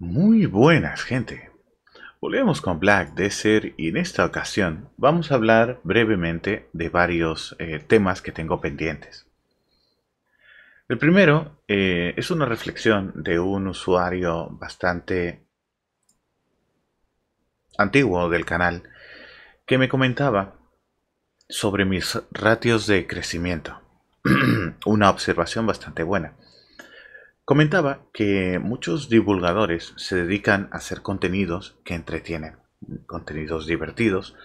Muy buenas gente, volvemos con Black Desert y en esta ocasión vamos a hablar brevemente de varios eh, temas que tengo pendientes. El primero eh, es una reflexión de un usuario bastante antiguo del canal que me comentaba sobre mis ratios de crecimiento. una observación bastante buena. Comentaba que muchos divulgadores se dedican a hacer contenidos que entretienen, contenidos divertidos,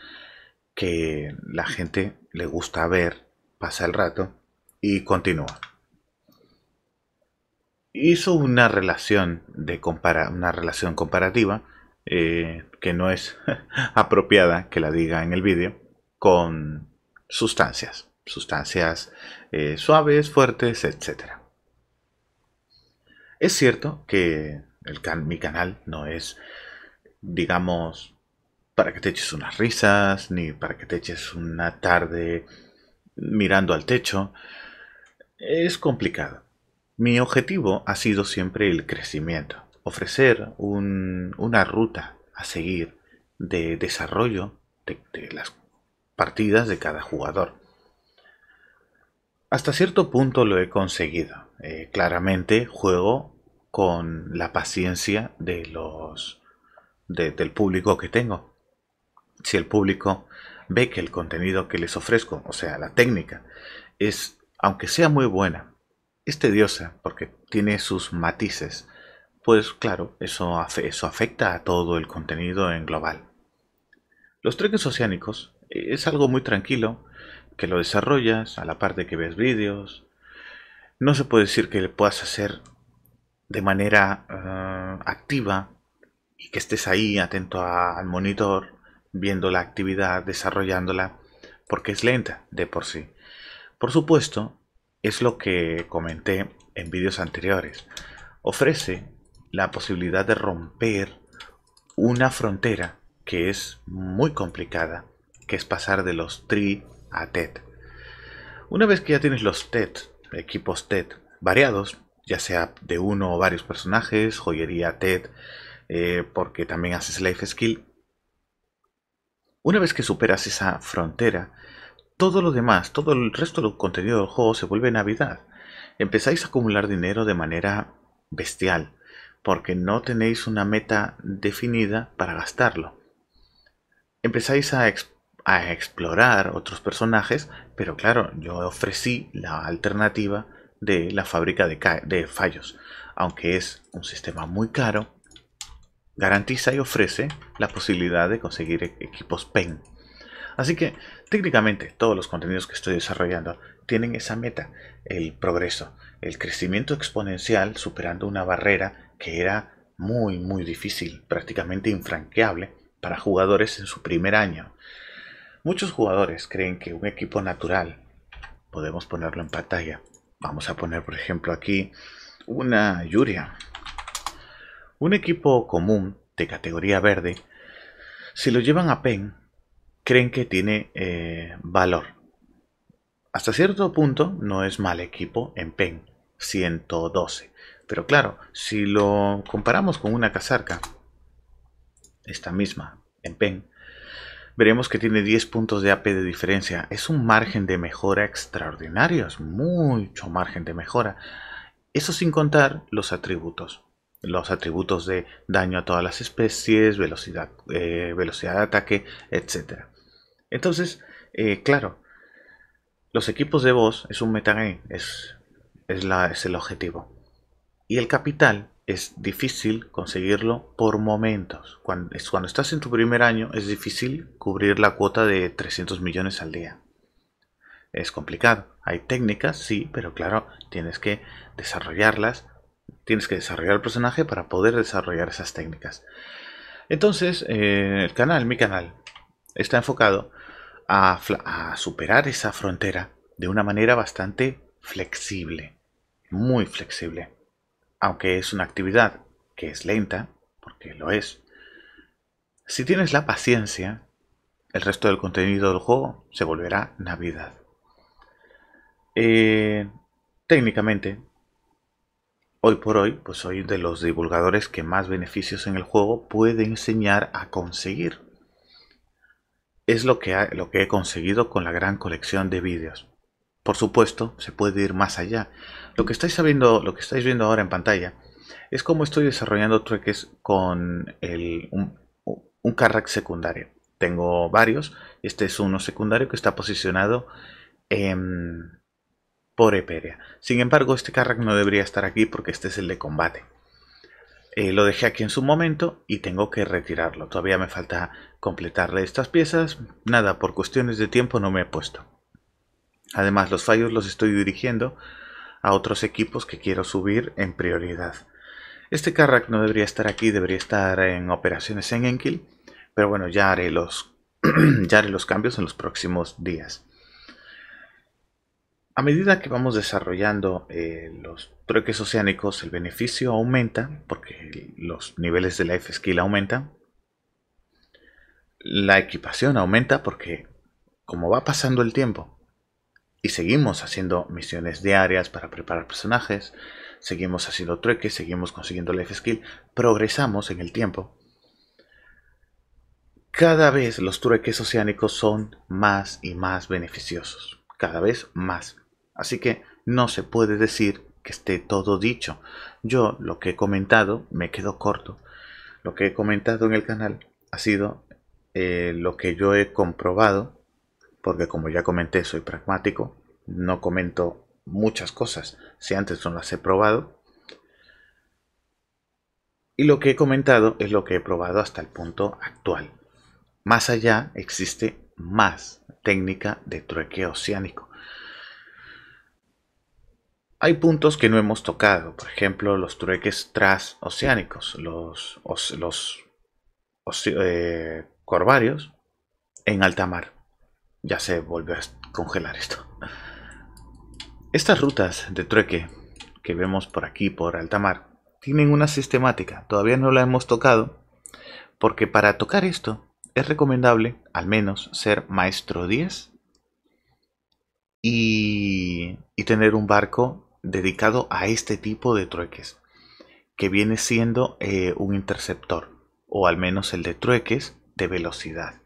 que la gente le gusta ver, pasa el rato y continúa. Hizo una relación, de una relación comparativa eh, que no es apropiada que la diga en el vídeo con sustancias, sustancias eh, suaves, fuertes, etcétera. Es cierto que el mi canal no es, digamos, para que te eches unas risas, ni para que te eches una tarde mirando al techo. Es complicado. Mi objetivo ha sido siempre el crecimiento, ofrecer una ruta a seguir de desarrollo de, las partidas de cada jugador. Hasta cierto punto lo he conseguido. Eh, claramente juego con la paciencia de los del público que tengo. Si el público ve que el contenido que les ofrezco, o sea, la técnica, es, aunque sea muy buena, es tediosa porque tiene sus matices, pues claro, eso, eso afecta a todo el contenido en global. Los truques oceánicos e, es algo muy tranquilo, que lo desarrollas a la parte que ves vídeos. No se puede decir que le puedas hacer de manera eh, activa y que estés ahí atento al monitor, viendo la actividad, desarrollándola, porque es lenta de por sí. Por supuesto, es lo que comenté en vídeos anteriores. Ofrece la posibilidad de romper una frontera que es muy complicada, que es pasar de los TRI a TED. Una vez que ya tienes los TED, equipos TED variados, ya sea de uno o varios personajes, joyería, TED, eh, porque también haces life skill. Una vez que superas esa frontera, todo lo demás, todo el resto del contenido del juego se vuelve Navidad. Empezáis a acumular dinero de manera bestial, porque no tenéis una meta definida para gastarlo. Empezáis a explorar otros personajes, pero claro, yo ofrecí la alternativa de la fábrica de, fallos. Aunque es un sistema muy caro, garantiza y ofrece la posibilidad de conseguir e-, equipos PEN. Así que técnicamente todos los contenidos que estoy desarrollando tienen esa meta, el progreso, el crecimiento exponencial superando una barrera que era muy muy difícil, prácticamente infranqueable para jugadores en su primer año. Muchos jugadores creen que un equipo natural, podemos ponerlo en pantalla, Vamos a poner, por ejemplo, aquí una Yuria. Un equipo común de categoría verde, si lo llevan a PEN, creen que tiene eh, valor. Hasta cierto punto no es mal equipo en PEN, 112. Pero claro, si lo comparamos con una casarca, esta misma en PEN, veremos que tiene 10 puntos de AP de diferencia. Es un margen de mejora extraordinario, es mucho margen de mejora. Eso sin contar los atributos. Los atributos de daño a todas las especies, velocidad, eh, velocidad de ataque, etc. Entonces, eh, claro, los equipos de voz es un metagame, es, es, la, es el objetivo. Y el capital es difícil conseguirlo por momentos. Cuando, estás en tu primer año es difícil cubrir la cuota de 300 millones al día. Es complicado. Hay técnicas, sí, pero claro, tienes que desarrollarlas. Tienes que desarrollar el personaje para poder desarrollar esas técnicas. Entonces, eh, el canal, mi canal, está enfocado a superar esa frontera de una manera bastante flexible. Muy flexible aunque es una actividad que es lenta, porque lo es, si tienes la paciencia, el resto del contenido del juego se volverá Navidad. Eh, técnicamente, hoy por hoy, pues soy de los divulgadores que más beneficios en el juego puede enseñar a conseguir. Es lo que, lo que he conseguido con la gran colección de vídeos. Por supuesto, se puede ir más allá. Lo que estáis sabiendo, lo que estáis viendo ahora en pantalla es cómo estoy desarrollando trueques con un, carrack secundario. Tengo varios. Este es uno secundario que está posicionado por Eperia. Sin embargo, este carrack no debería estar aquí porque este es el de combate. Eh, lo dejé aquí en su momento y tengo que retirarlo. Todavía me falta completarle estas piezas. Nada, por cuestiones de tiempo no me he puesto. Además, los fallos los estoy dirigiendo a otros equipos que quiero subir en prioridad. Este Carrack no debería estar aquí, debería estar en operaciones en Enkill, pero bueno, ya haré los, los cambios en los próximos días. A medida que vamos desarrollando eh, los trueques oceánicos, el beneficio aumenta porque los niveles de life skill aumentan. La equipación aumenta porque como va pasando el tiempo, y seguimos haciendo misiones diarias para preparar personajes, seguimos haciendo trueques, seguimos consiguiendo life skill, progresamos en el tiempo. Cada vez los trueques oceánicos son más y más beneficiosos, cada vez más. Así que no se puede decir que esté todo dicho. Yo lo que he comentado me quedo corto. Lo que he comentado en el canal ha sido eh, lo que yo he comprobado porque como ya comenté soy pragmático, no comento muchas cosas si antes no las he probado. Y lo que he comentado es lo que he probado hasta el punto actual. Más allá existe más técnica de trueque oceánico. Hay puntos que no hemos tocado, por ejemplo, los trueques transoceánicos, los, los eh, corvarios en alta mar. Ya se volvió a congelar esto. Estas rutas de trueque que vemos por aquí, por alta mar, tienen una sistemática. Todavía no la hemos tocado, porque para tocar esto es recomendable, al menos, ser maestro 10 y, tener un barco dedicado a este tipo de trueques, que viene siendo eh, un interceptor, o al menos el de trueques de velocidad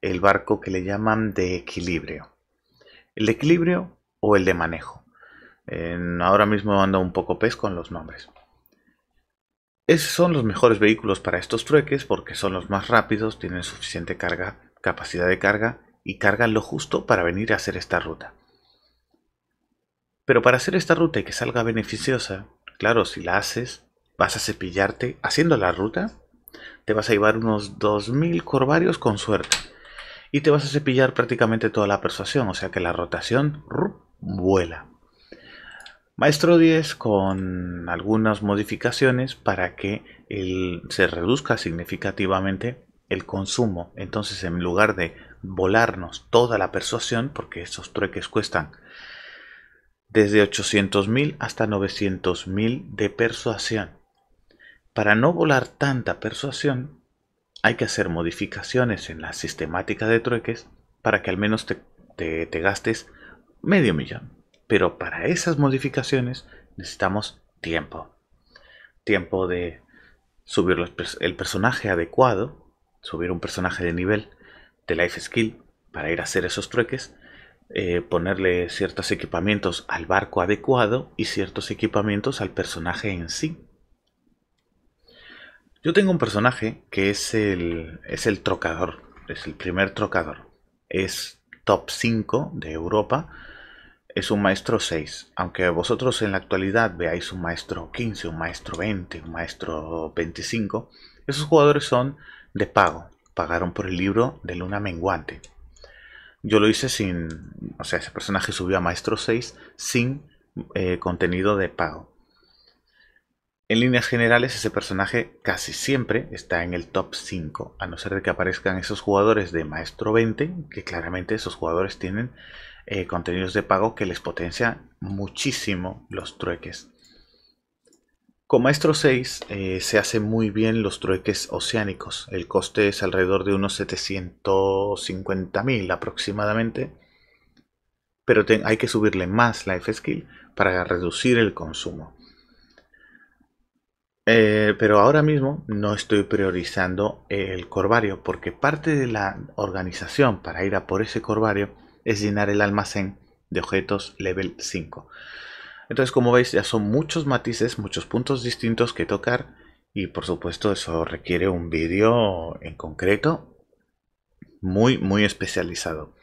el barco que le llaman de equilibrio. El de equilibrio o el de manejo. ahora mismo ando un poco pez con los nombres. Esos son los mejores vehículos para estos trueques porque son los más rápidos, tienen suficiente carga, capacidad de carga y cargan lo justo para venir a hacer esta ruta. Pero para hacer esta ruta y que salga beneficiosa, claro, si la haces, vas a cepillarte haciendo la ruta, te vas a llevar unos 2.000 corvarios con suerte y te vas a cepillar prácticamente toda la persuasión, o sea que la rotación vuela. Maestro 10 con algunas modificaciones para que se reduzca significativamente el consumo. Entonces en lugar de volarnos toda la persuasión, porque esos trueques cuestan desde 800.000 hasta 900.000 de persuasión. Para no volar tanta persuasión, hay que hacer modificaciones en la sistemática de trueques para que al menos te, gastes medio millón. Pero para esas modificaciones necesitamos tiempo. Tiempo de subir el personaje adecuado, subir un personaje de nivel de life skill para ir a hacer esos trueques, eh, ponerle ciertos equipamientos al barco adecuado y ciertos equipamientos al personaje en sí. Yo tengo un personaje que es el, es el trocador, es el primer trocador. Es top 5 de Europa, es un maestro 6. Aunque vosotros en la actualidad veáis un maestro 15, un maestro 20, un maestro 25, esos jugadores son de pago. Pagaron por el libro de Luna Menguante. Yo lo hice sin, o sea, ese personaje subió a maestro 6 sin eh, contenido de pago. En líneas generales, ese personaje casi siempre está en el top 5, a no ser de que aparezcan esos jugadores de Maestro 20, que claramente esos jugadores tienen eh, contenidos de pago que les potencian muchísimo los trueques. Con Maestro 6 eh, se hacen muy bien los trueques oceánicos. El coste es alrededor de unos 750.000 aproximadamente. Pero hay que subirle más life skill para reducir el consumo. Eh, pero ahora mismo no estoy priorizando el corvario porque parte de la organización para ir a por ese corvario es llenar el almacén de objetos level 5. Entonces como veis ya son muchos matices, muchos puntos distintos que tocar y por supuesto eso requiere un vídeo en concreto muy muy especializado.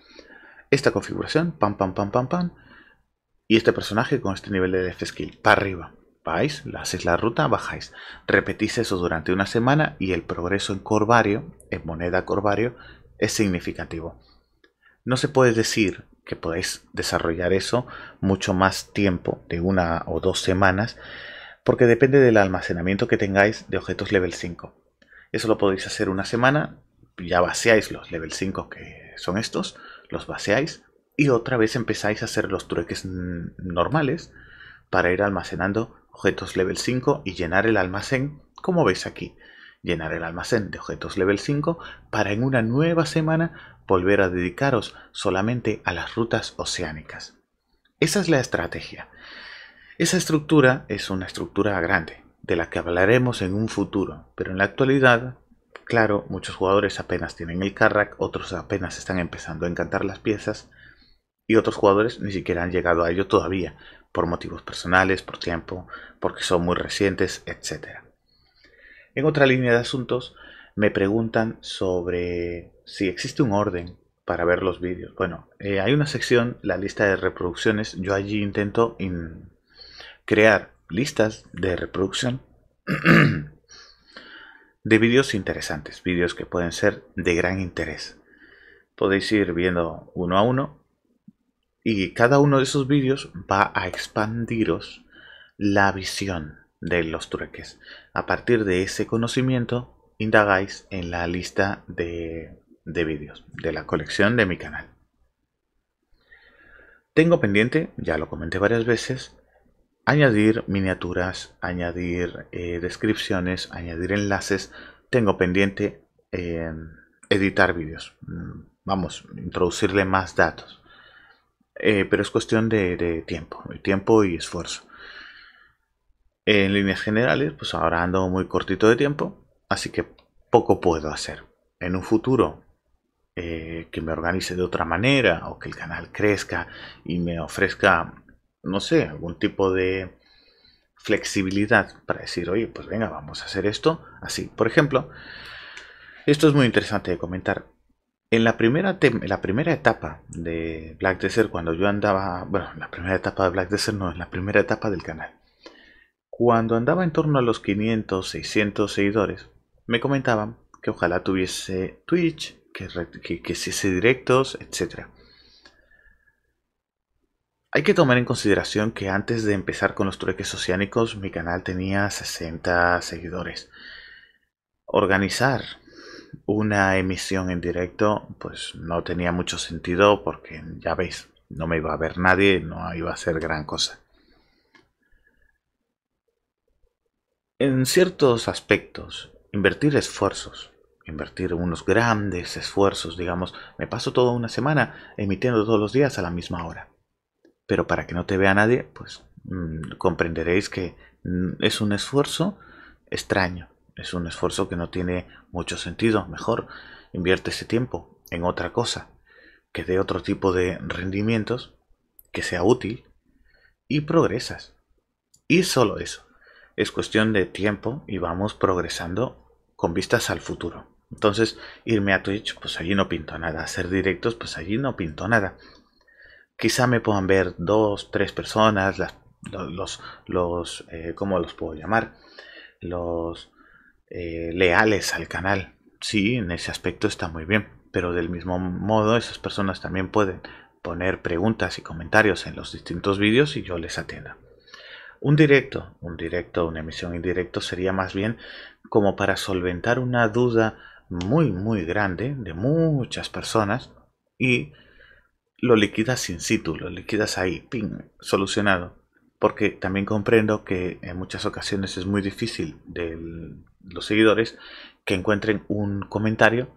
Esta configuración, pam pam pam pam pam, y este personaje con este nivel de def skill para arriba vais, haces la ruta, bajáis. Repetís eso durante una semana y el progreso en corvario, en moneda corvario, es significativo. No se puede decir que podáis desarrollar eso mucho más tiempo, de una o dos semanas, porque depende del almacenamiento que tengáis de objetos level 5. Eso lo podéis hacer una semana, ya vaciáis los level 5 que son estos, los vaciáis y otra vez empezáis a hacer los trueques normales para ir almacenando objetos level 5 y llenar el almacén, como veis aquí. Llenar el almacén de objetos level 5 para en una nueva semana volver a dedicaros solamente a las rutas oceánicas. Esa es la estrategia. Esa estructura es una estructura grande, de la que hablaremos en un futuro, pero en la actualidad, claro, muchos jugadores apenas tienen el Carrack, otros apenas están empezando a encantar las piezas, y otros jugadores ni siquiera han llegado a ello todavía, por motivos personales, por tiempo, porque son muy recientes, etc. En otra línea de asuntos, me preguntan sobre si existe un orden para ver los vídeos. Bueno, eh, hay una sección, la lista de reproducciones, yo allí intento crear listas de reproducción de vídeos interesantes, vídeos que pueden ser de gran interés. Podéis ir viendo uno a uno y cada uno de esos vídeos va a expandiros la visión de los trueques. A partir de ese conocimiento, indagáis en la lista de, vídeos de la colección de mi canal. Tengo pendiente, ya lo comenté varias veces, añadir miniaturas, añadir eh, descripciones, añadir enlaces. Tengo pendiente eh, editar vídeos. Mm, vamos, introducirle más datos. Eh, pero es cuestión de, tiempo, de tiempo y esfuerzo. En líneas generales, pues ahora ando muy cortito de tiempo, así que poco puedo hacer. En un futuro eh, que me organice de otra manera o que el canal crezca y me ofrezca, no sé, algún tipo de flexibilidad para decir, oye, pues venga, vamos a hacer esto así. Por ejemplo, esto es muy interesante de comentar. En la primera, la primera etapa de Black Desert, cuando yo andaba, bueno, la primera etapa de Black Desert no, en la primera etapa del canal, cuando andaba en torno a los 500, 600 seguidores, me comentaban que ojalá tuviese Twitch, que, que, hiciese directos, etc. Hay que tomar en consideración que antes de empezar con los trueques oceánicos, mi canal tenía 60 seguidores. Organizar una emisión en directo pues no tenía mucho sentido porque ya veis, no me iba a ver nadie, no iba a ser gran cosa. En ciertos aspectos, invertir esfuerzos, invertir unos grandes esfuerzos, digamos, me paso toda una semana emitiendo todos los días a la misma hora. Pero para que no te vea nadie, pues mm, comprenderéis que mm, es un esfuerzo extraño es un esfuerzo que no tiene mucho sentido. Mejor invierte ese tiempo en otra cosa que dé otro tipo de rendimientos, que sea útil y progresas. Y solo eso. Es cuestión de tiempo y vamos progresando con vistas al futuro. Entonces, irme a Twitch, pues allí no pinto nada. Hacer directos, pues allí no pinto nada. Quizá me puedan ver dos, tres personas, los, los eh, ¿cómo los puedo llamar? Los, eh, leales al canal. si en ese aspecto está muy bien, pero del mismo modo esas personas también pueden poner preguntas y comentarios en los distintos vídeos y yo les atienda. Un directo, un directo, una emisión indirecto sería más bien como para solventar una duda muy, muy grande de muchas personas y lo liquidas sin título lo liquidas ahí, ping, solucionado porque también comprendo que en muchas ocasiones es muy difícil de los seguidores que encuentren un comentario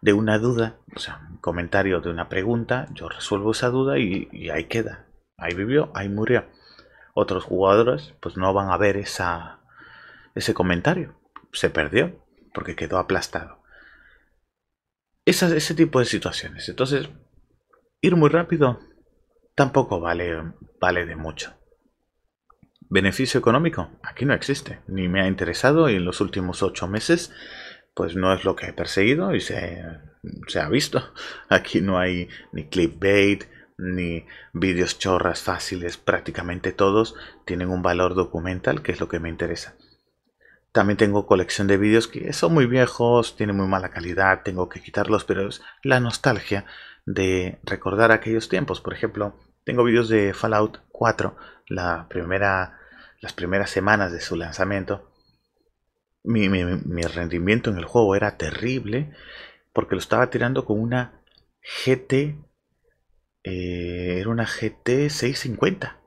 de una duda, o sea, un comentario de una pregunta, yo resuelvo esa duda y, ahí queda, ahí vivió, ahí murió. Otros jugadores pues no van a ver esa, ese comentario, se perdió porque quedó aplastado. ese tipo de situaciones, entonces, ir muy rápido tampoco vale, vale de mucho. ¿Beneficio económico? Aquí no existe, ni me ha interesado y en los últimos ocho meses pues no es lo que he perseguido y se, ha visto. Aquí no hay ni clickbait, ni vídeos chorras fáciles, prácticamente todos tienen un valor documental que es lo que me interesa. También tengo colección de vídeos que son muy viejos, tienen muy mala calidad, tengo que quitarlos, pero es la nostalgia de recordar aquellos tiempos. Por ejemplo, tengo vídeos de Fallout 4, la primera, las primeras semanas de su lanzamiento. Mi, rendimiento en el juego era terrible porque lo estaba tirando con una GT. Eh, era una GT 650.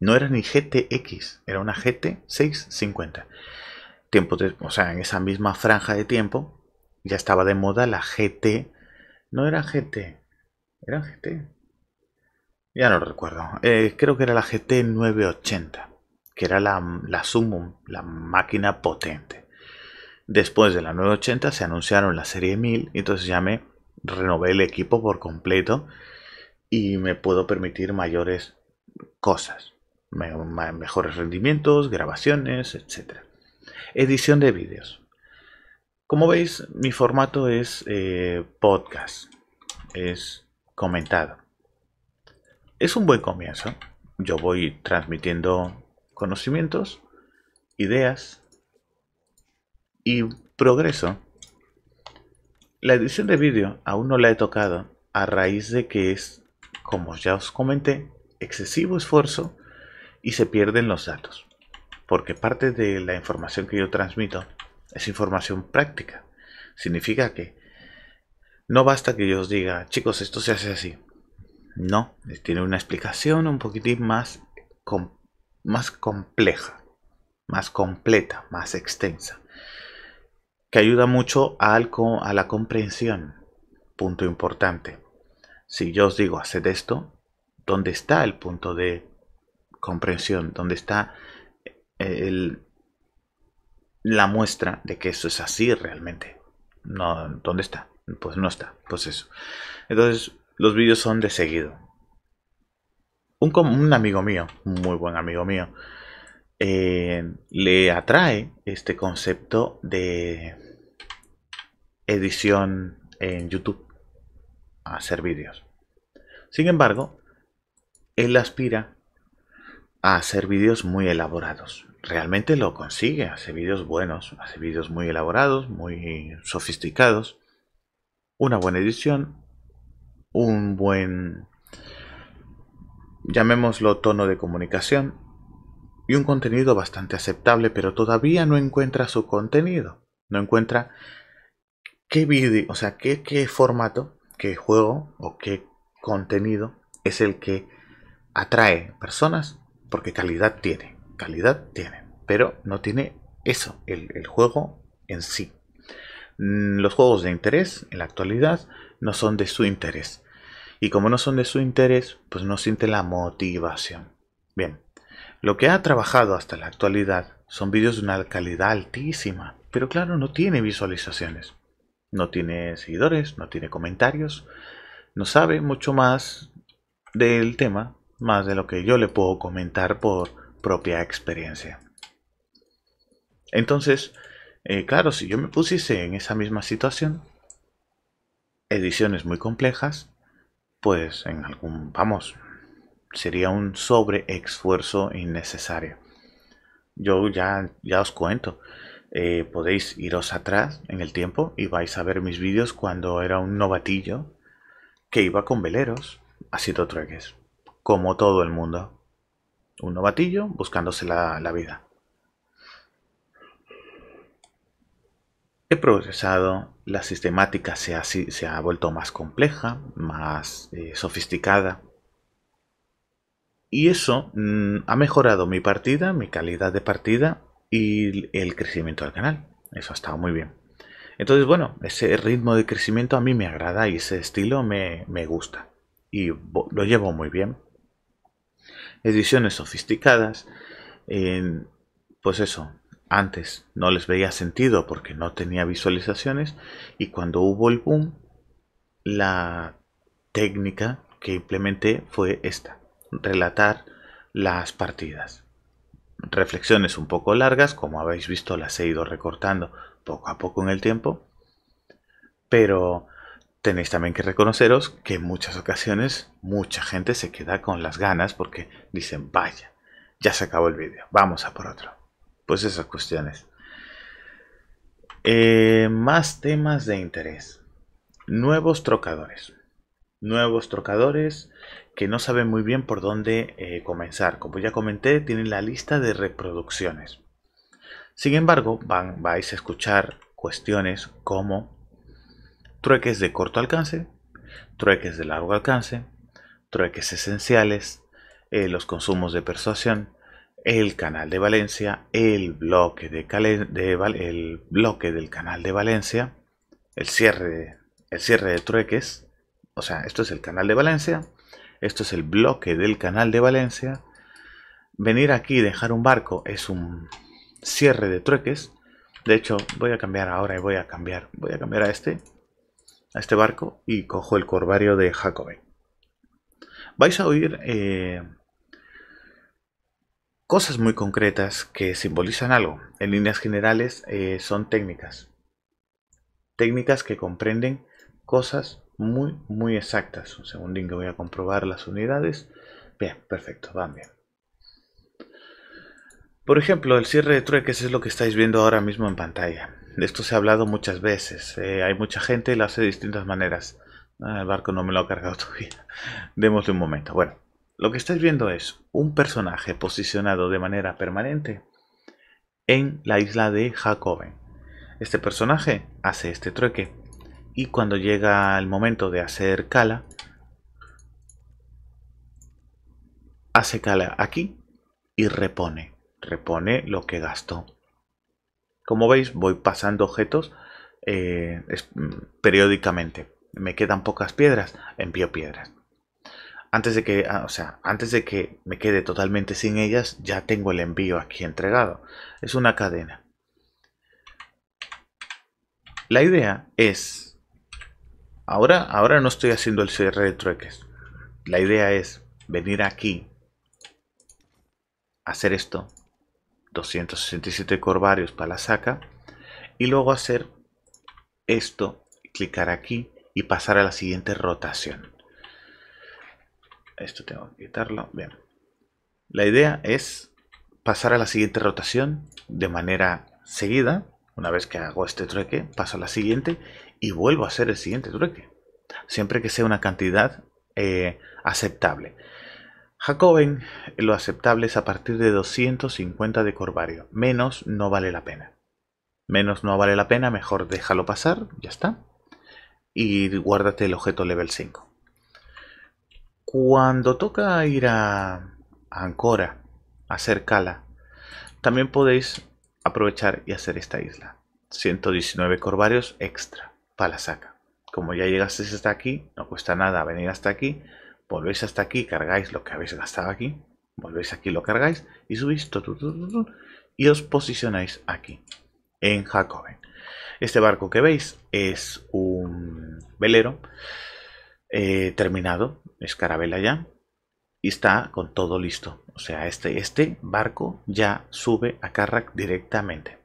No era ni GTX, era una GT 650. Tiempo de, o sea, en esa misma franja de tiempo ya estaba de moda la GT. No era GT, era GT. Ya no recuerdo. Eh, creo que era la GT980, que era la, la Sumum, la máquina potente. Después de la 980 se anunciaron la serie 1000, y entonces ya me renové el equipo por completo y me puedo permitir mayores cosas, mejores rendimientos, grabaciones, etc. Edición de vídeos. Como veis, mi formato es eh, podcast, es comentado es un buen comienzo. Yo voy transmitiendo conocimientos, ideas y progreso. La edición de vídeo aún no la he tocado a raíz de que es, como ya os comenté, excesivo esfuerzo y se pierden los datos. Porque parte de la información que yo transmito es información práctica. Significa que no basta que yo os diga, chicos, esto se hace así no, tiene una explicación un poquitín más, más compleja, más completa, más extensa, que ayuda mucho al a la comprensión. Punto importante. Si yo os digo, haced esto, ¿dónde está el punto de comprensión? ¿Dónde está eh, la muestra de que eso es así realmente? No, ¿Dónde está? Pues no está. Pues eso. Entonces, los vídeos son de seguido. Un, amigo mío, muy buen amigo mío, eh, le atrae este concepto de edición en YouTube a hacer vídeos. Sin embargo, él aspira a hacer vídeos muy elaborados. Realmente lo consigue, hace vídeos buenos, hace vídeos muy elaborados, muy sofisticados, una buena edición, un buen, llamémoslo tono de comunicación, y un contenido bastante aceptable, pero todavía no encuentra su contenido, no encuentra qué vídeo, o sea, qué, formato, qué juego o qué contenido es el que atrae personas, porque calidad tiene, calidad tiene, pero no tiene eso, el, el juego en sí. Mm, los juegos de interés en la actualidad no son de su interés y como no son de su interés, pues no siente la motivación. Bien, lo que ha trabajado hasta la actualidad son vídeos de una calidad altísima, pero claro, no tiene visualizaciones, no tiene seguidores, no tiene comentarios, no sabe mucho más del tema, más de lo que yo le puedo comentar por propia experiencia. Entonces, eh, claro, si yo me pusiese en esa misma situación, ediciones muy complejas, pues en algún, vamos, sería un sobre esfuerzo innecesario. Yo ya, ya os cuento. Eh, podéis iros atrás en el tiempo y vais a ver mis vídeos cuando era un novatillo que iba con veleros haciendo trueques, como todo el mundo. Un novatillo buscándose la vida. he progresado, la sistemática se ha, vuelto más compleja, más eh, sofisticada. Y eso mm, ha mejorado mi partida, mi calidad de partida y el crecimiento del canal. Eso ha estado muy bien. Entonces, bueno, ese ritmo de crecimiento a mí me agrada y ese estilo me, gusta. Y lo llevo muy bien. Ediciones sofisticadas. pues eso, antes no les veía sentido porque no tenía visualizaciones y cuando hubo el boom, la técnica que implementé fue esta, relatar las partidas. Reflexiones un poco largas, como habéis visto las he ido recortando poco a poco en el tiempo, pero tenéis también que reconoceros que en muchas ocasiones mucha gente se queda con las ganas porque dicen, vaya, ya se acabó el vídeo, vamos a por otro pues esas cuestiones. Eh, más temas de interés. Nuevos trocadores. Nuevos trocadores que no saben muy bien por dónde eh, comenzar. Como ya comenté, tienen la lista de reproducciones. Sin embargo, van, vais a escuchar cuestiones como trueques de corto alcance, trueques de largo alcance, trueques esenciales, eh, los consumos de persuasión, el canal de Valencia, el bloque, de, de el bloque del canal de Valencia, el cierre, el cierre de trueques, o sea, esto es el canal de Valencia, esto es el bloque del canal de Valencia, venir aquí y dejar un barco es un cierre de trueques, de hecho voy a cambiar ahora y voy a cambiar, voy a cambiar a este, a este barco y cojo el corvario de Jacobe. Vais a oír... Eh, cosas muy concretas que simbolizan algo. En líneas generales eh, son técnicas. Técnicas que comprenden cosas muy, muy exactas. Un segundín que voy a comprobar las unidades. Bien, perfecto, van bien. Por ejemplo, el cierre de trueques es lo que estáis viendo ahora mismo en pantalla. De esto se ha hablado muchas veces. Eh, hay mucha gente y lo hace de distintas maneras. Ah, el barco no me lo ha cargado todavía. Démosle un momento. Bueno, lo que estáis viendo es un personaje posicionado de manera permanente en la isla de Jacoben. Este personaje hace este trueque y cuando llega el momento de hacer cala, hace cala aquí y repone, repone lo que gastó. Como veis voy pasando objetos eh, mm, periódicamente. Me quedan pocas piedras, envío piedras antes de que, ah, o sea, antes de que me quede totalmente sin ellas, ya tengo el envío aquí entregado. Es una cadena. La idea es, ahora, ahora no estoy haciendo el cierre de trueques. La idea es venir aquí, hacer esto, 267 corvarios para la saca, y luego hacer esto, clicar aquí y pasar a la siguiente rotación. Esto tengo que quitarlo. Bien. La idea es pasar a la siguiente rotación de manera seguida. Una vez que hago este trueque, paso a la siguiente y vuelvo a hacer el siguiente trueque. Siempre que sea una cantidad eh, aceptable. Jacoben, lo aceptable es a partir de 250 de corvario. Menos no vale la pena. Menos no vale la pena, mejor déjalo pasar, ya está. Y guárdate el objeto level 5. Cuando toca ir a Ancora, a hacer cala, también podéis aprovechar y hacer esta isla. 119 corvarios extra para la saca. Como ya llegasteis hasta aquí, no cuesta nada venir hasta aquí, volvéis hasta aquí, cargáis lo que habéis gastado aquí, volvéis aquí, lo cargáis y subís todo y os posicionáis aquí, en Jacoben. Este barco que veis es un velero terminado, escarabela ya, y está con todo listo. O sea, este, este barco ya sube a Carrack directamente.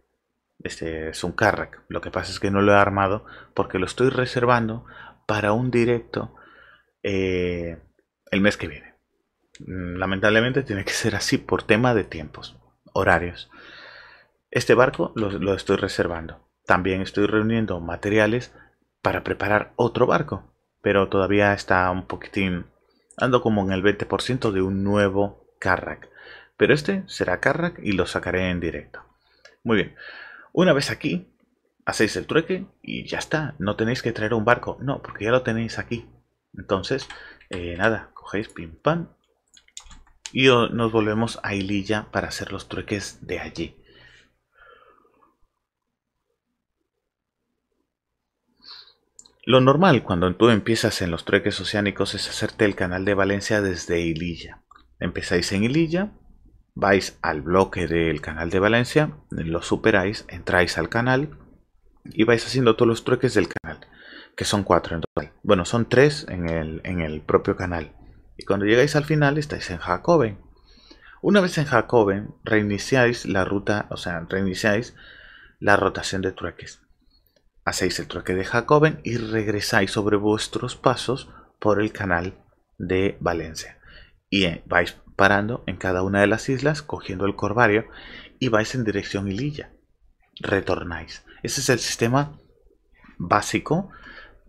Este es un Carrack. Lo que pasa es que no lo he armado porque lo estoy reservando para un directo eh, el mes que viene. Mm, lamentablemente tiene que ser así por tema de tiempos, horarios. Este barco lo estoy reservando. También estoy reuniendo materiales para preparar otro barco pero todavía está un poquitín, ando como en el 20% de un nuevo Carrack. Pero este será Carrack y lo sacaré en directo. Muy bien, una vez aquí, hacéis el trueque y ya está. No tenéis que traer un barco, no, porque ya lo tenéis aquí. Entonces, eh, nada, cogéis pim pam y nos volvemos a Ililla para hacer los trueques de allí. Lo normal cuando tú empiezas en los trueques oceánicos es hacerte el canal de Valencia desde Ililla. Empezáis en Ililla, vais al bloque del canal de Valencia, lo superáis, entráis al canal y vais haciendo todos los trueques del canal, que son cuatro en total. Bueno, son tres en el, propio canal. Y cuando llegáis al final estáis en Jacoben. Una vez en Jacoben, reiniciáis la ruta, o sea, reiniciáis la rotación de trueques hacéis el troque de Jacoben y regresáis sobre vuestros pasos por el canal de Valencia. Y eh, vais parando en cada una de las islas, cogiendo el corvario y vais en dirección Ililla. Retornáis. Ese es el sistema básico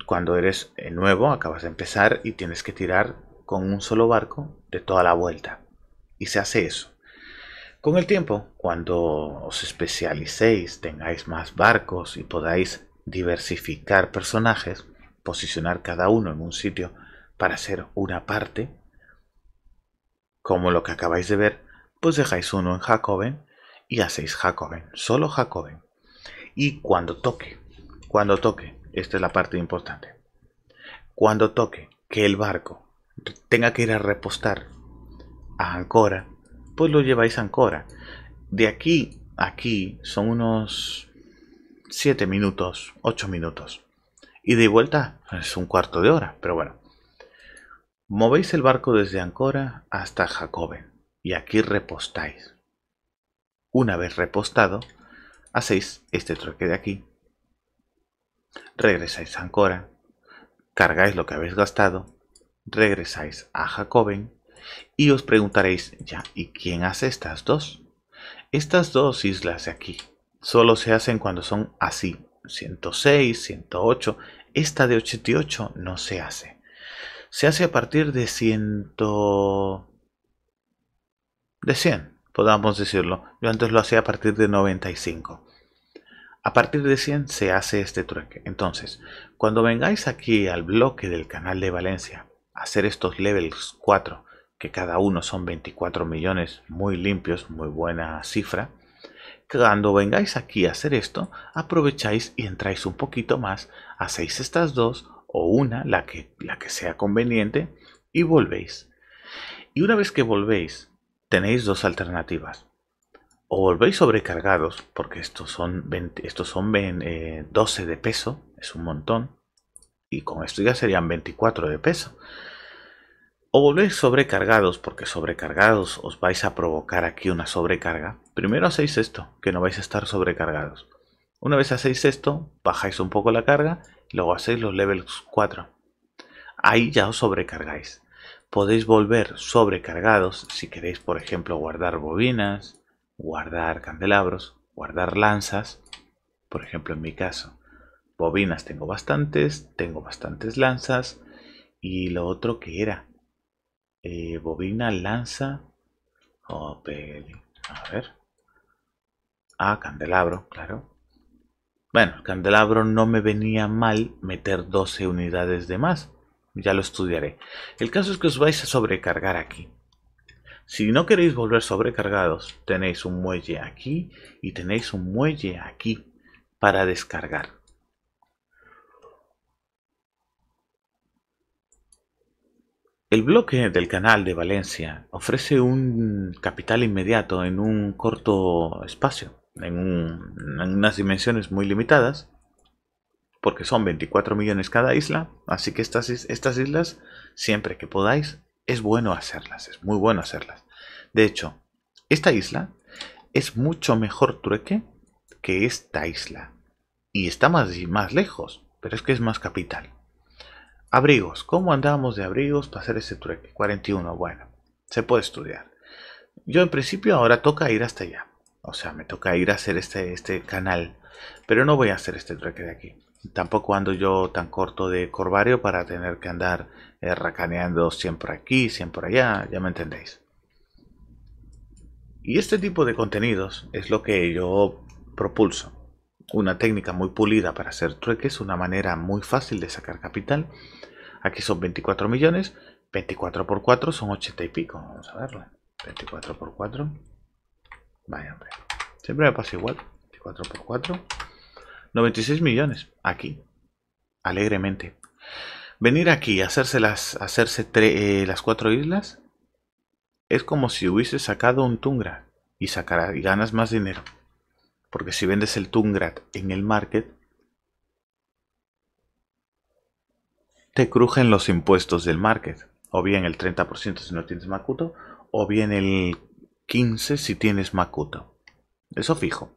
cuando eres eh, nuevo, acabas de empezar y tienes que tirar con un solo barco de toda la vuelta. Y se hace eso. Con el tiempo, cuando os especialicéis, tengáis más barcos y podáis diversificar personajes, posicionar cada uno en un sitio para hacer una parte, como lo que acabáis de ver, pues dejáis uno en Jacoben y hacéis Jacoben, solo Jacoben. Y cuando toque, cuando toque, esta es la parte importante, cuando toque que el barco tenga que ir a repostar a Ancora, pues lo lleváis a Ancora. De aquí a aquí son unos 7 minutos, 8 minutos. Y de vuelta es un cuarto de hora, pero bueno. Movéis el barco desde Ancora hasta Jacoben. y aquí repostáis. Una vez repostado, hacéis este trueque de aquí. Regresáis a Ancora, cargáis lo que habéis gastado, regresáis a Jacoben y os preguntaréis, ya, ¿y quién hace estas dos? Estas dos islas de aquí, solo se hacen cuando son así. 106, 108. Esta de 88 no se hace. Se hace a partir de 100... De 100, podamos decirlo. Yo antes lo hacía a partir de 95. A partir de 100 se hace este trueque. Entonces, cuando vengáis aquí al bloque del canal de Valencia, a hacer estos levels 4, que cada uno son 24 millones, muy limpios, muy buena cifra, cuando vengáis aquí a hacer esto, aprovecháis y entráis un poquito más, hacéis estas dos o una, la que, la que sea conveniente, y volvéis. Y una vez que volvéis, tenéis dos alternativas. O volvéis sobrecargados, porque estos son, estos son 12 eh, de peso, es un montón, y con esto ya serían 24 de peso o volvéis sobrecargados, porque sobrecargados os vais a provocar aquí una sobrecarga, primero hacéis esto, que no vais a estar sobrecargados. Una vez hacéis esto, bajáis un poco la carga, y luego hacéis los levels 4. Ahí ya os sobrecargáis. Podéis volver sobrecargados si queréis, por ejemplo, guardar bobinas, guardar candelabros, guardar lanzas. Por ejemplo, en mi caso, bobinas tengo bastantes, tengo bastantes lanzas. Y lo otro que era, eh, bobina, lanza. A ver. Ah, candelabro, claro. Bueno, candelabro no me venía mal meter 12 unidades de más. Ya lo estudiaré. El caso es que os vais a sobrecargar aquí. Si no queréis volver sobrecargados, tenéis un muelle aquí y tenéis un muelle aquí para descargar. El bloque del canal de Valencia ofrece un capital inmediato en un corto espacio, en, unas dimensiones muy limitadas, porque son 24 millones cada isla, así que estas, islas, siempre que podáis, es bueno hacerlas, es muy bueno hacerlas. De hecho, esta isla es mucho mejor trueque que esta isla, y está más, más lejos, pero es que es más capital. Abrigos. ¿Cómo andamos de abrigos para hacer este trueque? 41. Bueno, se puede estudiar. Yo en principio ahora toca ir hasta allá. O sea, me toca ir a hacer este, este canal. Pero no voy a hacer este trueque de aquí. Tampoco ando yo tan corto de corvario para tener que andar eh, racaneando racaneando siempre aquí, siempre allá. Ya me entendéis. Y este tipo de contenidos es lo que yo propulso una técnica muy pulida para hacer trueques, una manera muy fácil de sacar capital. Aquí son 24 millones, 24 por 4 son 80 y pico, vamos a verlo. 24 por 4. Vaya hombre, siempre me pasa igual. 24 por 4. 96 millones, aquí, alegremente. Venir aquí a hacerse, las, hacerse eh, las cuatro islas es como si hubiese sacado un Tungra y, y ganas más dinero. Porque si vendes el Tungrat en el market, te crujen los impuestos del market. O bien el 30% si no tienes Makuto, o bien el 15% si tienes Makuto. Eso fijo.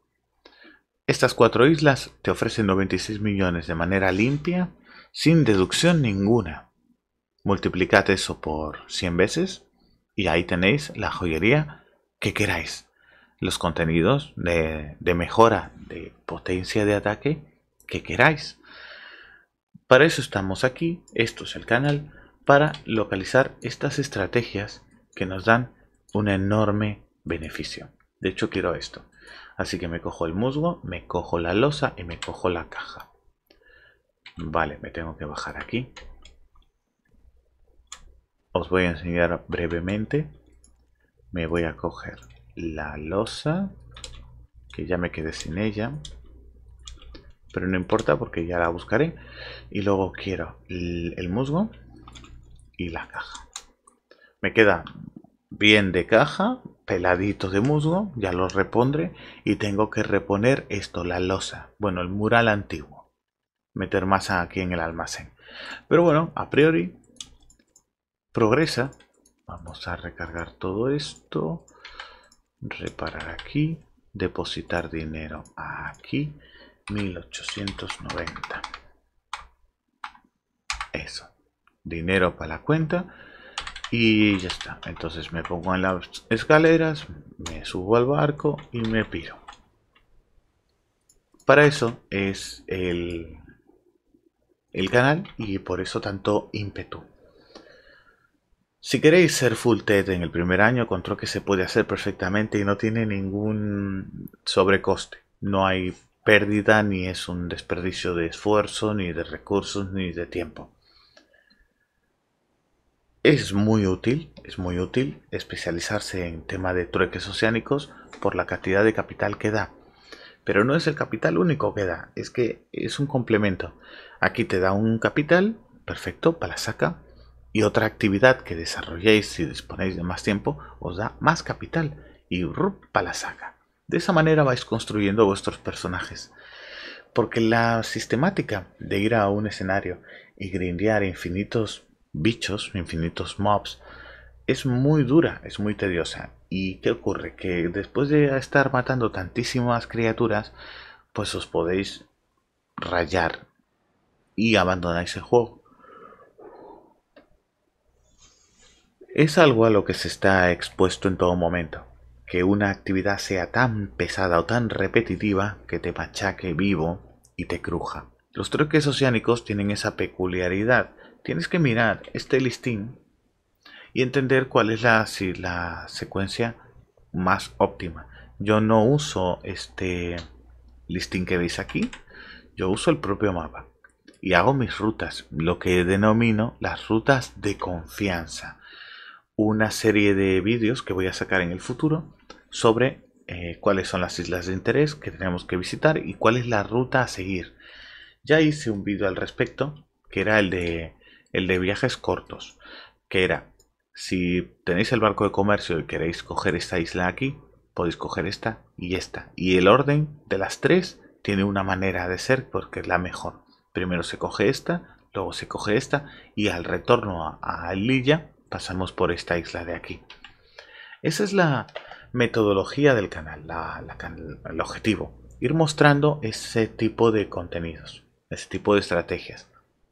Estas cuatro islas te ofrecen 96 millones de manera limpia, sin deducción ninguna. Multiplicad eso por 100 veces y ahí tenéis la joyería que queráis los contenidos de, mejora de potencia de ataque que queráis. Para eso estamos aquí, esto es el canal, para localizar estas estrategias que nos dan un enorme beneficio. De hecho quiero esto. Así que me cojo el musgo, me cojo la losa y me cojo la caja. Vale, me tengo que bajar aquí. Os voy a enseñar brevemente. Me voy a coger la losa, que ya me quedé sin ella. Pero no importa porque ya la buscaré. Y luego quiero el, musgo y la caja. Me queda bien de caja, Peladito de musgo, ya lo repondré. Y tengo que reponer esto, la losa. Bueno, el mural antiguo. Meter masa aquí en el almacén. Pero bueno, a priori, progresa. Vamos a recargar todo esto reparar aquí, depositar dinero aquí, 1890. Eso, dinero para la cuenta y ya está. Entonces me pongo en las escaleras, me subo al barco y me piro. Para eso es el, el canal y por eso tanto ímpetu. Si queréis ser full TED en el primer año, con que se puede hacer perfectamente y no tiene ningún sobrecoste. No hay pérdida, ni es un desperdicio de esfuerzo, ni de recursos, ni de tiempo. Es muy útil, es muy útil especializarse en tema de trueques oceánicos por la cantidad de capital que da. Pero no es el capital único que da, es que es un complemento. Aquí te da un capital, perfecto, para la saca, y otra actividad que desarrolléis si disponéis de más tiempo os da más capital y rup para la saga. De esa manera vais construyendo vuestros personajes. Porque la sistemática de ir a un escenario y grindear infinitos bichos, infinitos mobs, es muy dura, es muy tediosa. ¿Y qué ocurre? Que después de estar matando tantísimas criaturas, pues os podéis rayar y abandonáis el juego Es algo a lo que se está expuesto en todo momento. Que una actividad sea tan pesada o tan repetitiva que te machaque vivo y te cruja. Los truques oceánicos tienen esa peculiaridad. Tienes que mirar este listín y entender cuál es la, la secuencia más óptima. Yo no uso este listín que veis aquí. Yo uso el propio mapa y hago mis rutas, lo que denomino las rutas de confianza una serie de vídeos que voy a sacar en el futuro sobre eh, cuáles son las islas de interés que tenemos que visitar y cuál es la ruta a seguir. Ya hice un vídeo al respecto, que era el de, el de viajes cortos, que era, si tenéis el barco de comercio y queréis coger esta isla aquí, podéis coger esta y esta. Y el orden de las tres tiene una manera de ser porque es la mejor. Primero se coge esta, luego se coge esta y al retorno a, a Lilla pasamos por esta isla de aquí. Esa es la metodología del canal, el objetivo. Ir mostrando ese tipo de contenidos, ese tipo de estrategias.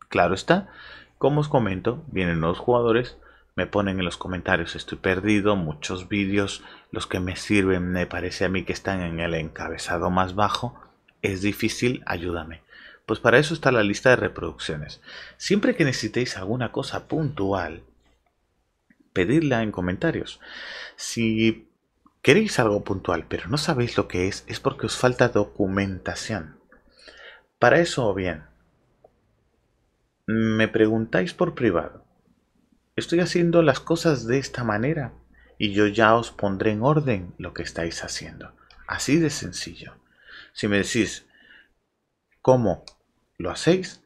Claro está, como os comento, vienen los jugadores, me ponen en los comentarios estoy perdido, muchos vídeos, los que me sirven me parece a mí que están en el encabezado más bajo, es difícil, ayúdame. Pues para eso está la lista de reproducciones. Siempre que necesitéis alguna cosa puntual, pedirla en comentarios. Si queréis algo puntual, pero no sabéis lo que es, es porque os falta documentación. Para eso, bien, me preguntáis por privado. Estoy haciendo las cosas de esta manera y yo ya os pondré en orden lo que estáis haciendo. Así de sencillo. Si me decís cómo lo hacéis,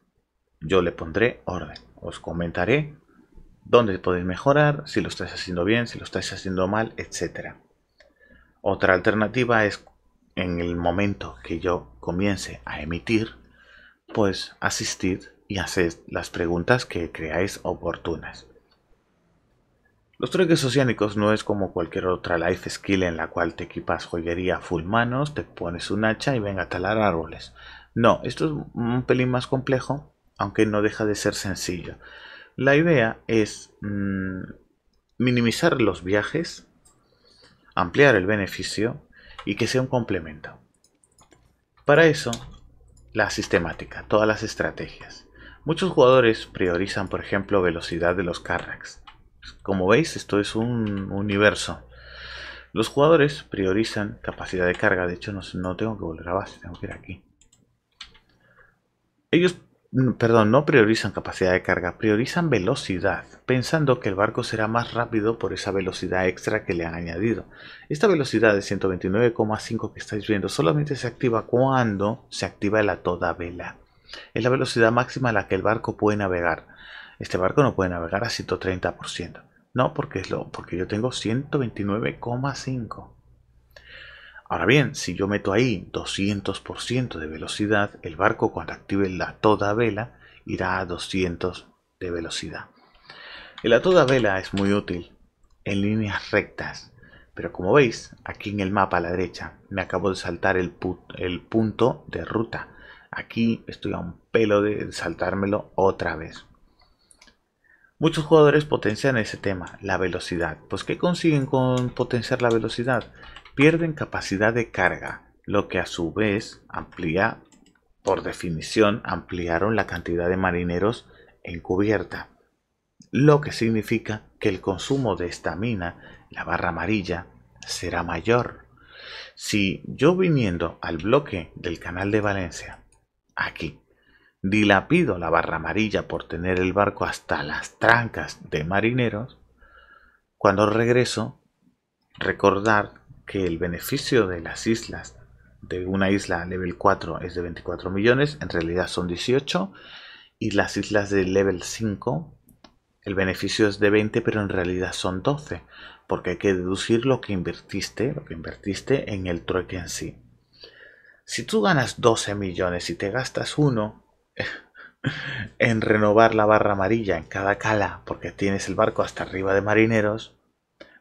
yo le pondré orden. Os comentaré dónde podéis mejorar, si lo estáis haciendo bien, si lo estáis haciendo mal, etc. Otra alternativa es en el momento que yo comience a emitir, pues asistid y haced las preguntas que creáis oportunas. Los truques oceánicos no es como cualquier otra life skill en la cual te equipas joyería full manos, te pones un hacha y venga a talar árboles. No, esto es un pelín más complejo, aunque no deja de ser sencillo. La idea es mm, minimizar los viajes, ampliar el beneficio y que sea un complemento. Para eso, la sistemática, todas las estrategias. Muchos jugadores priorizan, por ejemplo, velocidad de los carracks. Como veis, esto es un universo. Los jugadores priorizan capacidad de carga. De hecho, no, no tengo que volver a base, tengo que ir aquí. Ellos Mm, perdón, no priorizan capacidad de carga, priorizan velocidad, pensando que el barco será más rápido por esa velocidad extra que le han añadido. Esta velocidad de 129,5 que estáis viendo solamente se activa cuando se activa la toda vela. Es la velocidad máxima a la que el barco puede navegar. Este barco no puede navegar a 130%. No, porque, es lo, porque yo tengo 129,5. Ahora bien, si yo meto ahí 200% de velocidad, el barco cuando active la toda vela irá a 200 de velocidad. La toda vela es muy útil en líneas rectas, pero como veis, aquí en el mapa a la derecha me acabo de saltar el, el punto de ruta. Aquí estoy a un pelo de saltármelo otra vez. Muchos jugadores potencian ese tema, la velocidad. Pues ¿qué consiguen con potenciar la velocidad? pierden capacidad de carga, lo que a su vez amplía, por definición, ampliaron la cantidad de marineros en cubierta, lo que significa que el consumo de esta mina, la barra amarilla, será mayor. Si yo viniendo al bloque del canal de Valencia, aquí, dilapido la barra amarilla por tener el barco hasta las trancas de marineros, cuando regreso, recordar que el beneficio de las islas, de una isla level 4 es de 24 millones, en realidad son 18, y las islas de level 5, el beneficio es de 20, pero en realidad son 12, porque hay que deducir lo que invertiste, lo que invertiste en el trueque en sí. Si tú ganas 12 millones y te gastas uno en renovar la barra amarilla en cada cala, porque tienes el barco hasta arriba de marineros,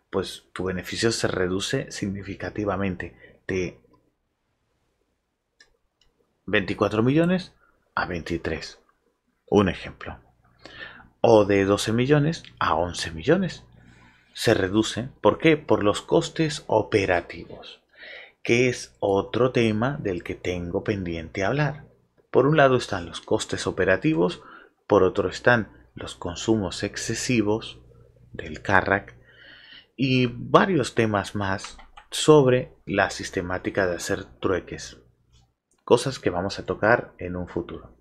pues tu beneficio se reduce significativamente de 24 millones a 23. Un ejemplo. O de 12 millones a 11 millones. Se reduce, ¿por qué? Por los costes operativos, que es otro tema del que tengo pendiente hablar. Por un lado están los costes operativos, por otro están los consumos excesivos del carrack y varios temas más sobre la sistemática de hacer trueques. Cosas que vamos a tocar en un futuro.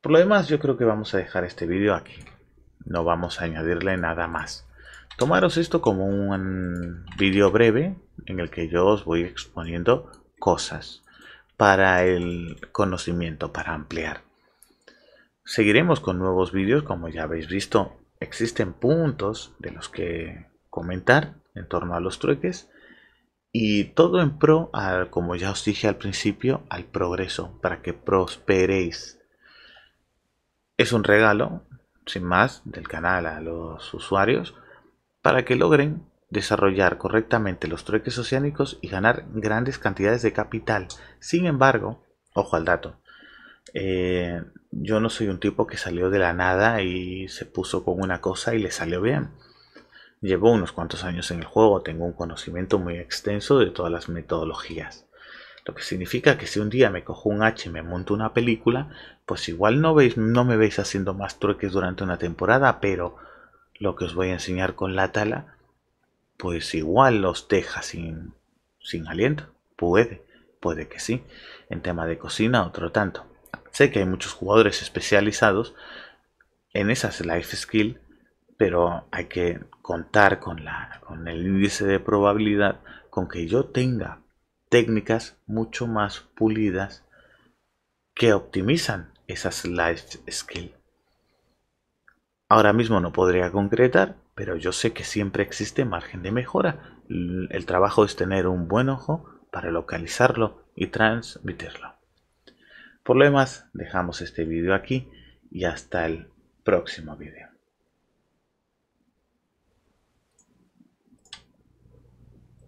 Por lo demás, yo creo que vamos a dejar este vídeo aquí. No vamos a añadirle nada más. Tomaros esto como un vídeo breve en el que yo os voy exponiendo cosas para el conocimiento, para ampliar. Seguiremos con nuevos vídeos, como ya habéis visto, existen puntos de los que comentar en torno a los trueques y todo en pro, como ya os dije al principio, al progreso, para que prosperéis. Es un regalo, sin más, del canal a los usuarios, para que logren desarrollar correctamente los trueques oceánicos y ganar grandes cantidades de capital. Sin embargo, ojo al dato, eh, yo no soy un tipo que salió de la nada y se puso con una cosa y le salió bien. Llevo unos cuantos años en el juego, tengo un conocimiento muy extenso de todas las metodologías. Lo que significa que si un día me cojo un H y me monto una película, pues igual no, veis, no me veis haciendo más truques durante una temporada, pero lo que os voy a enseñar con la tala, pues igual los deja sin, sin aliento. Puede, puede que sí. En tema de cocina, otro tanto. Sé que hay muchos jugadores especializados en esas life Skills pero hay que contar con, la, con el índice de probabilidad con que yo tenga técnicas mucho más pulidas que optimizan esas life skill. Ahora mismo no podría concretar, pero yo sé que siempre existe margen de mejora. El trabajo es tener un buen ojo para localizarlo y transmitirlo. Por lo demás, dejamos este vídeo aquí y hasta el próximo vídeo.